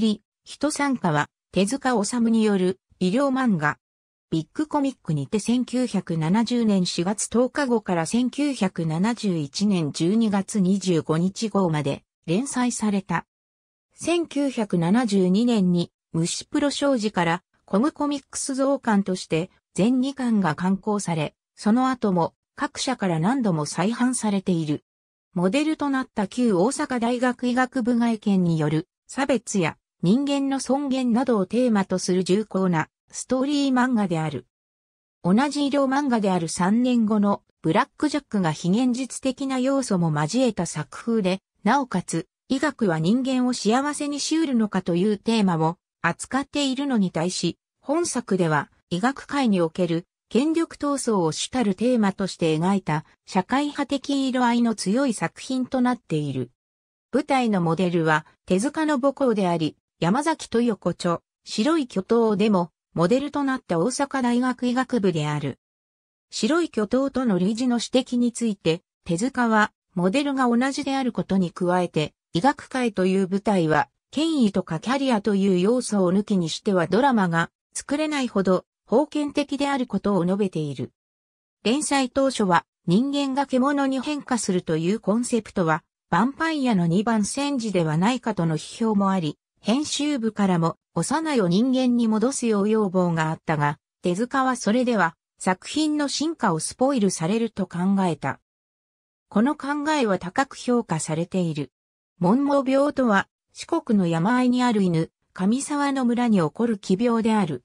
り、人参加は、手塚治虫による医療漫画。ビッグコミックにて1970年4月10日後から1971年12月25日号まで連載された。1972年に虫プロ商事からコムコミックス増刊として全2巻が刊行され、その後も各社から何度も再販されている。モデルとなった旧大阪大学医学部外見による差別や人間の尊厳などをテーマとする重厚なストーリー漫画である。同じ医療漫画である3年後のブラックジャックが非現実的な要素も交えた作風で、なおかつ、医学は人間を幸せにしうるのかというテーマを扱っているのに対し、本作では医学界における権力闘争を主たるテーマとして描いた社会派的色合いの強い作品となっている。舞台のモデルは手塚の母校であり、山崎豊子著、白い巨頭でも、モデルとなった大阪大学医学部である。白い巨頭との類似の指摘について、手塚は、モデルが同じであることに加えて、医学界という舞台は、権威とかキャリアという要素を抜きにしてはドラマが作れないほど、封建的であることを述べている。連載当初は、人間が獣に変化するというコンセプトは、ヴァンパイアの二番煎じではないかとの批評もあり、編集部からも幼いを人間に戻すよう要望があったが、手塚はそれでは作品の進化をスポイルされると考えた。この考えは高く評価されている。文盲病とは四国の山あいにある犬、上沢の村に起こる奇病である。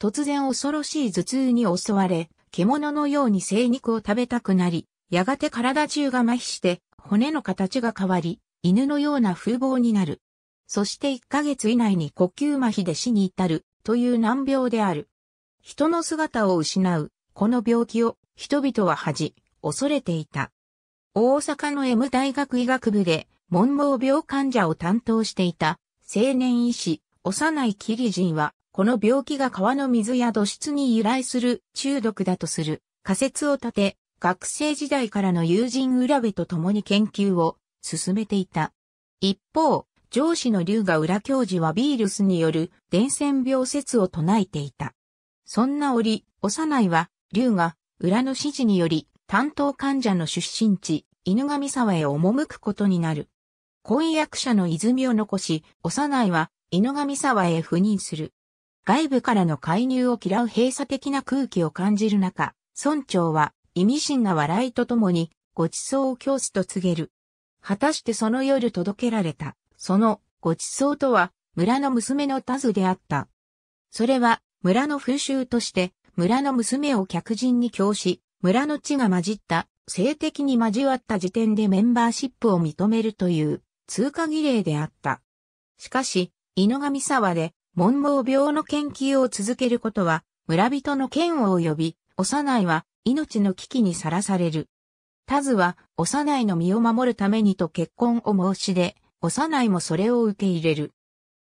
突然恐ろしい頭痛に襲われ、獣のように生肉を食べたくなり、やがて体中が麻痺して、骨の形が変わり、犬のような風貌になる。そして1ヶ月以内に呼吸麻痺で死に至るという難病である。人の姿を失う、この病気を人々は恥、恐れていた。大阪の M 大学医学部で、文盲病患者を担当していた青年医師、幼いキリジンは、この病気が川の水や土質に由来する中毒だとする仮説を立て、学生時代からの友人浦部と共に研究を進めていた。一方、上司の龍が浦教授はビールスによる伝染病説を唱えていた。そんな折、幼いは、龍が浦の指示により担当患者の出身地、犬神沢へ赴くことになる。婚約者の泉を残し、幼いは犬神沢へ赴任する。外部からの介入を嫌う閉鎖的な空気を感じる中、村長は意味深な笑いとともにご馳走を教師と告げる。果たしてその夜届けられたそのご馳走とは村の娘のタズであった。それは村の風習として村の娘を客人に供し、村の地が混じった性的に交わった時点でメンバーシップを認めるという通過儀礼であった。しかし、井上沢で、文盲病の研究を続けることは、村人の剣を呼び、幼いは命の危機にさらされる。タズは、幼いの身を守るためにと結婚を申し出、幼いもそれを受け入れる。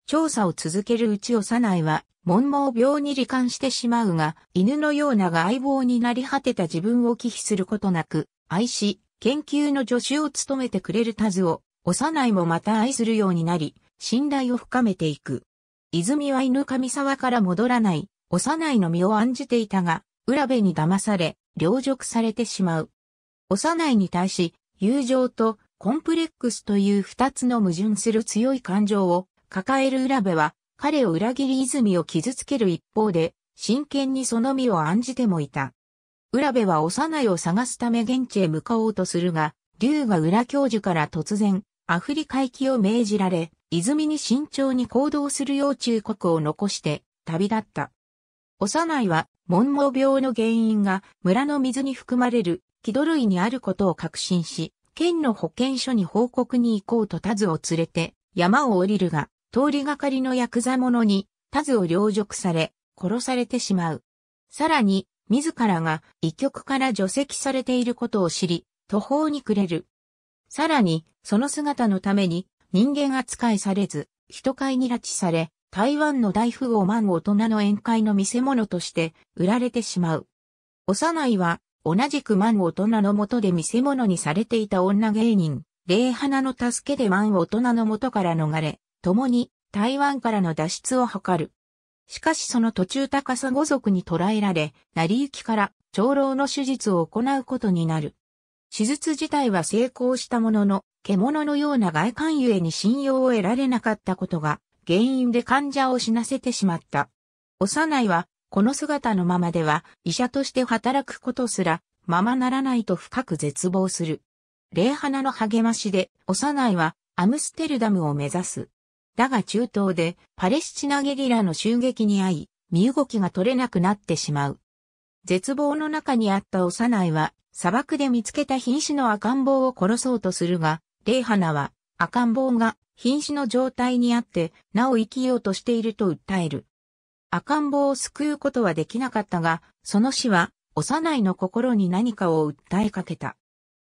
調査を続けるうち幼いは、文盲病に罹患してしまうが、犬のようなが相棒になり果てた自分を忌避することなく、愛し、研究の助手を務めてくれるタズを、幼いもまた愛するようになり、信頼を深めていく。泉は犬上沢から戻らない、幼いの身を案じていたが、浦部に騙され、凌辱されてしまう。幼いに対し、友情とコンプレックスという二つの矛盾する強い感情を抱える浦部は、彼を裏切り泉を傷つける一方で、真剣にその身を案じてもいた。浦部は幼いを探すため現地へ向かおうとするが、龍が浦教授から突然、アフリカ行きを命じられ、泉に慎重に行動するよう忠告を残して旅立った。幼いは、文毛病の原因が村の水に含まれる気土類にあることを確信し、県の保健所に報告に行こうとタズを連れて山を降りるが、通りがかりのヤクザ者にタズを領辱され、殺されてしまう。さらに、自らが医局から除籍されていることを知り、途方に暮れる。さらに、その姿のために人間扱いされず、人買いに拉致され、台湾の大富豪万大人の宴会の見せ物として売られてしまう。幼いは同じく万大人のもとで見せ物にされていた女芸人、霊花の助けで万大人のもとから逃れ、共に台湾からの脱出を図る。しかしその途中高さ五族に捕らえられ、成り行きから長老の手術を行うことになる。手術自体は成功したものの、獣のような外観ゆえに信用を得られなかったことが原因で患者を死なせてしまった。幼いはこの姿のままでは医者として働くことすらままならないと深く絶望する。礼花の励ましで幼いはアムステルダムを目指す。だが中東でパレスチナゲリラの襲撃に遭い、身動きが取れなくなってしまう。絶望の中にあった幼いは砂漠で見つけた瀕死の赤ん坊を殺そうとするが、霊花は赤ん坊が瀕死の状態にあって、なお生きようとしていると訴える。赤ん坊を救うことはできなかったが、その死は、幼いの心に何かを訴えかけた。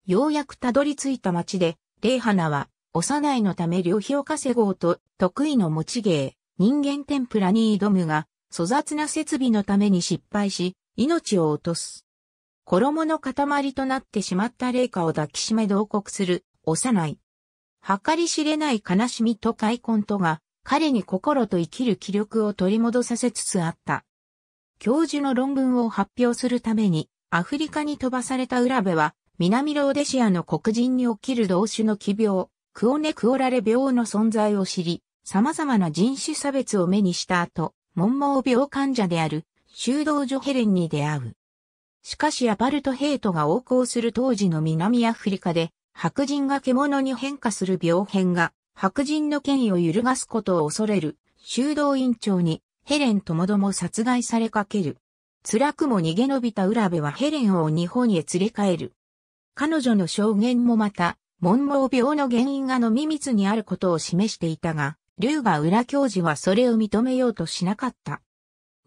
ようやくたどり着いた町で、霊花は、幼いのため旅費を稼ごうと、得意の持ち芸、人間天ぷらに挑むが、粗雑な設備のために失敗し、命を落とす。衣の塊となってしまった霊下を抱きしめ同国する、幼い。計り知れない悲しみと開墾とが、彼に心と生きる気力を取り戻させつつあった。教授の論文を発表するために、アフリカに飛ばされたラ部は、南ローデシアの黒人に起きる同種の奇病、クオネクオラレ病の存在を知り、様々な人種差別を目にした後、文盲病患者である修道女ヘレンに出会う。しかしアパルトヘイトが横行する当時の南アフリカで、白人が獣に変化する病変が白人の権威を揺るがすことを恐れる修道院長にヘレンともども殺害されかける。辛くも逃げ延びた浦部はヘレンを日本へ連れ帰る。彼女の証言もまた、文盲病の原因がのみ密にあることを示していたが、竜が浦教授はそれを認めようとしなかった。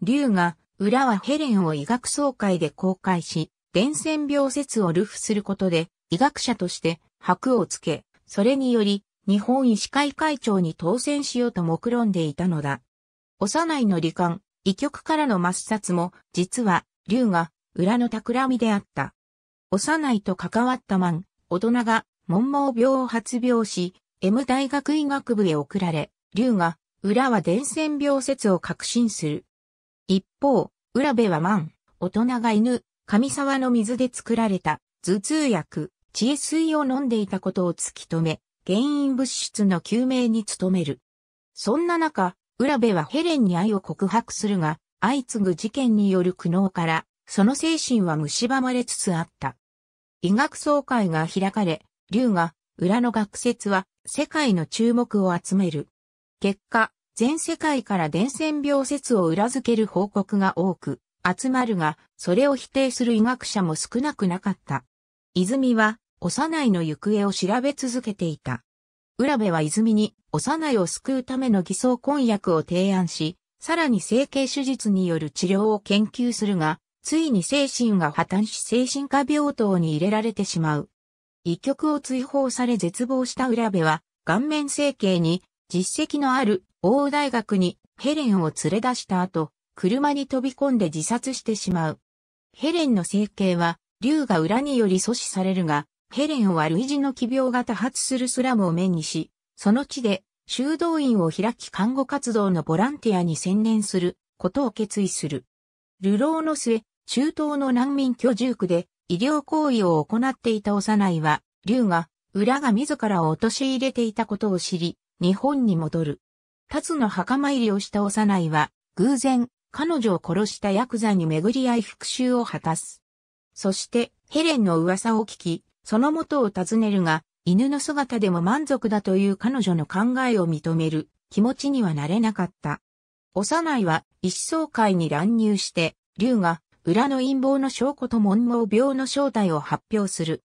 竜が浦はヘレンを医学総会で公開し、伝染病説を流布することで、医学者として箔をつけ、それにより日本医師会会長に当選しようと目論んでいたのだ。幼いの罹患、医局からの抹殺も、実は、龍が、裏の企みであった。幼いと関わったマン、大人が、文盲病を発病し、M 大学医学部へ送られ、龍が、裏は伝染病説を確信する。一方、浦部はマン、大人が犬、上沢の水で作られた、頭痛薬、知恵水を飲んでいたことを突き止め、原因物質の究明に努める。そんな中、浦部はヘレンに愛を告白するが、相次ぐ事件による苦悩から、その精神は蝕まれつつあった。医学総会が開かれ、龍が、裏の学説は、世界の注目を集める。結果、全世界から伝染病説を裏付ける報告が多く、集まるが、それを否定する医学者も少なくなかった。泉は、幼いの行方を調べ続けていた。浦部は泉に幼いを救うための偽装婚約を提案し、さらに整形手術による治療を研究するが、ついに精神が破綻し精神科病棟に入れられてしまう。一局を追放され絶望した浦部は、顔面整形に実績のある大大学にヘレンを連れ出した後、車に飛び込んで自殺してしまう。ヘレンの整形は、竜が裏により阻止されるが、ヘレンは類似の奇病が多発するスラムを目にし、その地で修道院を開き看護活動のボランティアに専念することを決意する。流浪の末、中東の難民居住区で医療行為を行っていた幼いは、竜が、裏が自らを陥れていたことを知り、日本に戻る。ツの墓参りをした幼いは、偶然、彼女を殺したヤクザに巡り合い復讐を果たす。そして、ヘレンの噂を聞き、その元を尋ねるが、犬の姿でも満足だという彼女の考えを認める気持ちにはなれなかった。幼いは一層会に乱入して、竜が裏の陰謀の証拠と文盲病の正体を発表する。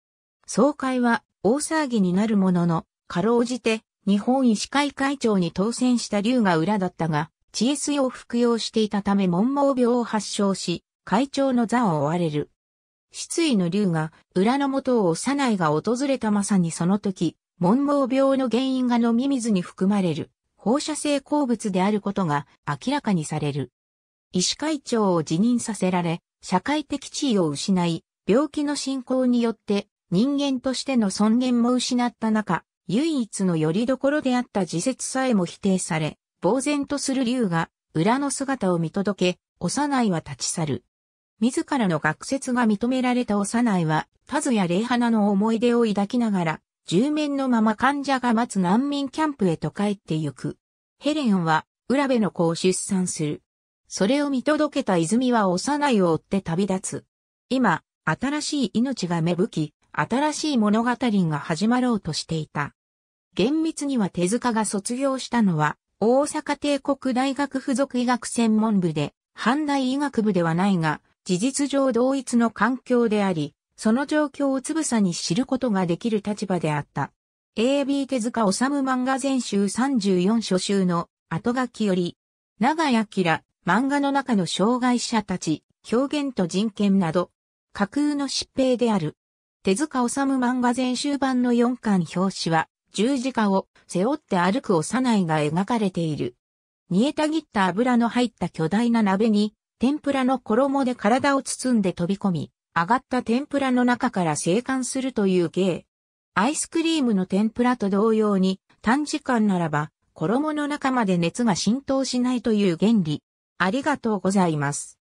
総会は大騒ぎになるものの、かろうじて日本医師会会長に当選した竜が裏だったが、知恵スを服用していたため文毛病を発症し、会長の座を追われる。失意の竜が、裏の元を幼いが訪れたまさにその時、文盲病の原因が飲み水に含まれる、放射性鉱物であることが明らかにされる。医師会長を辞任させられ、社会的地位を失い、病気の進行によって人間としての尊厳も失った中、唯一の拠り所であった自説さえも否定され、呆然とする竜が、裏の姿を見届け、幼いは立ち去る。自らの学説が認められた幼いは、タズや礼花の思い出を抱きながら、住面のまま患者が待つ難民キャンプへと帰ってゆく。ヘレンは、浦部の子を出産する。それを見届けた泉は幼いを追って旅立つ。今、新しい命が芽吹き、新しい物語が始まろうとしていた。厳密には手塚が卒業したのは、大阪帝国大学附属医学専門部で、阪大医学部ではないが、事実上同一の環境であり、その状況をつぶさに知ることができる立場であった。A.B. 手塚治虫漫画全集34初集の後書きより、長屋明、漫画の中の障害者たち、表現と人権など、架空の疾病である。手塚治虫漫画全集版の4巻表紙は、十字架を背負って歩く幼いが描かれている。煮えたぎった油の入った巨大な鍋に天ぷらの衣で体を包んで飛び込み、上がった天ぷらの中から生還するという芸。アイスクリームの天ぷらと同様に、短時間ならば、衣の中まで熱が浸透しないという原理。ありがとうございます。